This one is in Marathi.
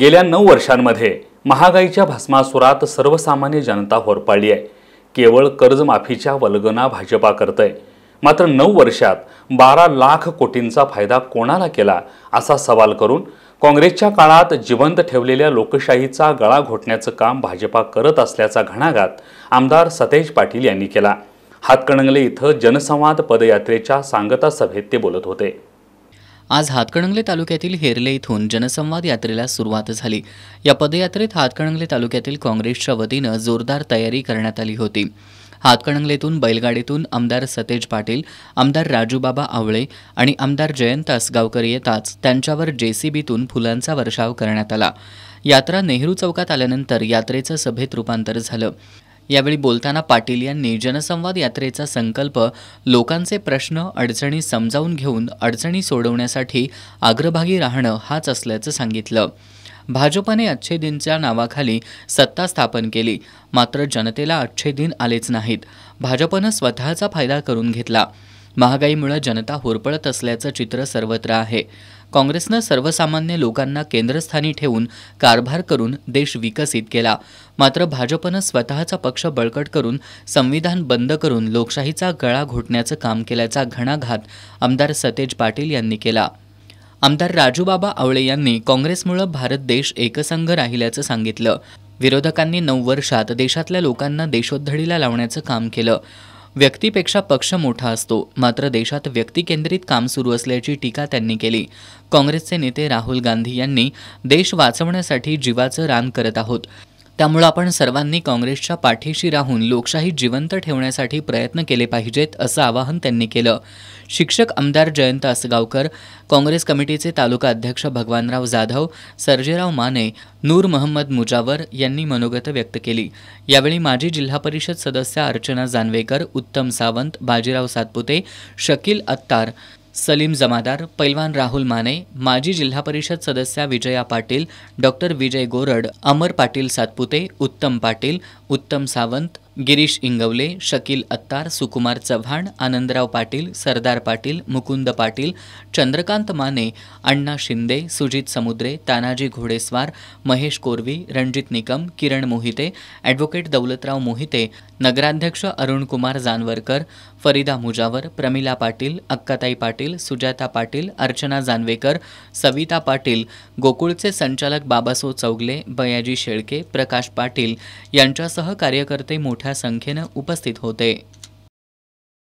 गेल्या नऊ वर्षांमध्ये महागाईच्या भस्मासुरात सर्वसामान्य जनता होरपाळली आहे केवळ कर्जमाफीच्या वल्गना भाजपा आहे मात्र नऊ वर्षात बारा लाख कोटींचा फायदा कोणाला केला असा सवाल करून काँग्रेसच्या काळात जिवंत ठेवलेल्या लोकशाहीचा गळा घोटण्याचं काम भाजपा करत असल्याचा घणाघात आमदार सतेज पाटील यांनी केला हातकणंगले इथं जनसंवाद पदयात्रेच्या सांगता सभेत ते बोलत होते आज हातकणंगले तालुक्यातील हेरले इथून जनसंवाद यात्रेला सुरुवात झाली या पदयात्रेत हातकणंगले तालुक्यातील काँग्रेसच्या वतीनं जोरदार तयारी करण्यात आली होती हातकणंगलेतून बैलगाडीतून आमदार सतेज पाटील आमदार राजूबाबा आवळे आणि आमदार जयंत आसगावकर येताच त्यांच्यावर जेसीबीतून फुलांचा वर्षाव करण्यात आला यात्रा नेहरू चौकात आल्यानंतर यात्रेचं सभेत रूपांतर झालं यावेळी बोलताना पाटील यांनी जनसंवाद यात्रेचा संकल्प लोकांचे प्रश्न अडचणी समजावून घेऊन अडचणी सोडवण्यासाठी अग्रभागी राहणं हाच असल्याचं सांगितलं भाजपने अच्छे दिनच्या नावाखाली सत्ता स्थापन केली मात्र जनतेला अच्छे दिन आलेच नाहीत भाजपनं स्वतःचा फायदा करून घेतला महागाईमुळे जनता होरपळत असल्याचं चित्र सर्वत्र आहे काँग्रेसनं सर्वसामान्य लोकांना केंद्रस्थानी ठेवून कारभार करून देश विकसित केला मात्र भाजपनं स्वतःचा पक्ष बळकट करून संविधान बंद करून लोकशाहीचा गळा घोटण्याचं काम केल्याचा घणाघात आमदार सतेज पाटील यांनी केला आमदार राजूबाबा आवळे यांनी काँग्रेसमुळं भारत देश एकसंघ राहिल्याचं सांगितलं विरोधकांनी नऊ वर्षात देशातल्या लोकांना देशोद्धडीला लावण्याचं काम केलं व्यक्तीपेक्षा पक्ष मोठा असतो मात्र देशात व्यक्तिकेंद्रित काम सुरू असल्याची टीका त्यांनी केली काँग्रेसचे नेते राहुल गांधी यांनी देश वाचवण्यासाठी जीवाचं रान करत आहोत त्यामुळे आपण सर्वांनी काँग्रेसच्या पाठीशी राहून लोकशाही जिवंत ठेवण्यासाठी प्रयत्न केले पाहिजेत असं आवाहन त्यांनी केलं शिक्षक आमदार जयंत असगावकर काँग्रेस कमिटीचे तालुका अध्यक्ष भगवानराव जाधव सर्जेराव माने नूर महम्मद मुजावर यांनी मनोगत व्यक्त केली यावेळी माजी जिल्हा परिषद सदस्य अर्चना जानवेकर उत्तम सावंत बाजीराव सातपुते शकील अत्तार सलीम जमादार पैलवान राहुल माने माजी जिल्हा परिषद सदस्या विजया पाटील डॉक्टर विजय गोरड अमर पाटील सातपुते उत्तम पाटील उत्तम सावंत गिरीश इंगवले शकील अत्तार सुकुमार चव्हाण आनंदराव पाटील सरदार पाटील मुकुंद पाटील चंद्रकांत माने अण्णा शिंदे सुजित समुद्रे तानाजी घोडेस्वार महेश कोरवी रणजित निकम किरण मोहिते ॲडव्होकेट दौलतराव मोहिते नगराध्यक्ष अरुणकुमार जानवरकर फरीदा मुजावर प्रमिला पाटील अक्काताई पाटील सुजाता पाटील अर्चना जानवेकर सविता पाटील गोकुळचे संचालक बाबासो चौगले बयाजी शेळके प्रकाश पाटील यांच्यासह कार्यकर्ते मोठ्या मोठ्या संख्येनं उपस्थित होते